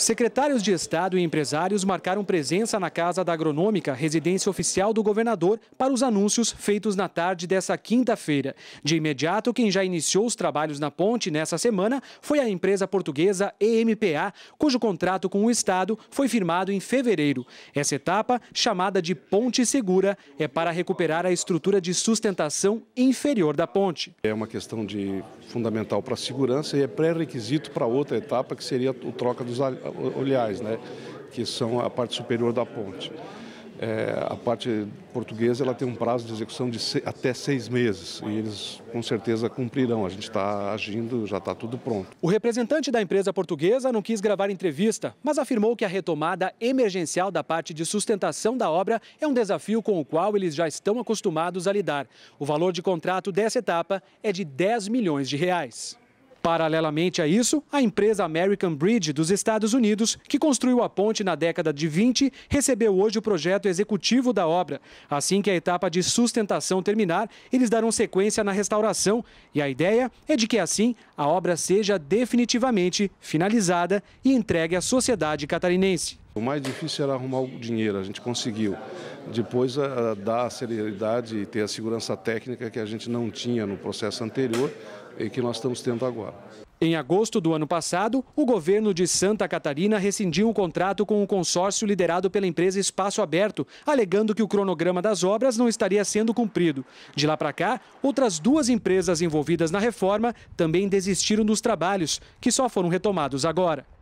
Secretários de Estado e empresários marcaram presença na Casa da Agronômica, residência oficial do governador, para os anúncios feitos na tarde dessa quinta-feira. De imediato, quem já iniciou os trabalhos na ponte nessa semana foi a empresa portuguesa EMPA, cujo contrato com o Estado foi firmado em fevereiro. Essa etapa, chamada de Ponte Segura, é para recuperar a estrutura de sustentação inferior da ponte. É uma questão de fundamental para a segurança e é pré-requisito para outra etapa, que seria a troca dos oleais, né, que são a parte superior da ponte. É, a parte portuguesa ela tem um prazo de execução de se, até seis meses e eles com certeza cumprirão. A gente está agindo, já está tudo pronto. O representante da empresa portuguesa não quis gravar entrevista, mas afirmou que a retomada emergencial da parte de sustentação da obra é um desafio com o qual eles já estão acostumados a lidar. O valor de contrato dessa etapa é de 10 milhões de reais. Paralelamente a isso, a empresa American Bridge dos Estados Unidos, que construiu a ponte na década de 20, recebeu hoje o projeto executivo da obra. Assim que a etapa de sustentação terminar, eles darão sequência na restauração e a ideia é de que assim a obra seja definitivamente finalizada e entregue à sociedade catarinense. O mais difícil era arrumar o dinheiro, a gente conseguiu. Depois, a, a dar a celeridade e ter a segurança técnica que a gente não tinha no processo anterior e que nós estamos tendo agora. Em agosto do ano passado, o governo de Santa Catarina rescindiu um contrato com o um consórcio liderado pela empresa Espaço Aberto, alegando que o cronograma das obras não estaria sendo cumprido. De lá para cá, outras duas empresas envolvidas na reforma também desistiram dos trabalhos, que só foram retomados agora.